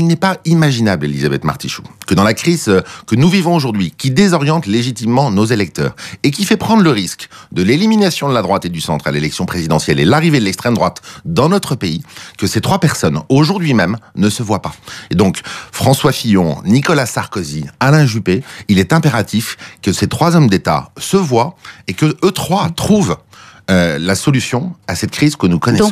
Il n'est pas imaginable, Elisabeth Martichoux, que dans la crise euh, que nous vivons aujourd'hui, qui désoriente légitimement nos électeurs et qui fait prendre le risque de l'élimination de la droite et du centre à l'élection présidentielle et l'arrivée de l'extrême droite dans notre pays, que ces trois personnes, aujourd'hui même, ne se voient pas. Et donc, François Fillon, Nicolas Sarkozy, Alain Juppé, il est impératif que ces trois hommes d'État se voient et que eux trois trouvent euh, la solution à cette crise que nous connaissons.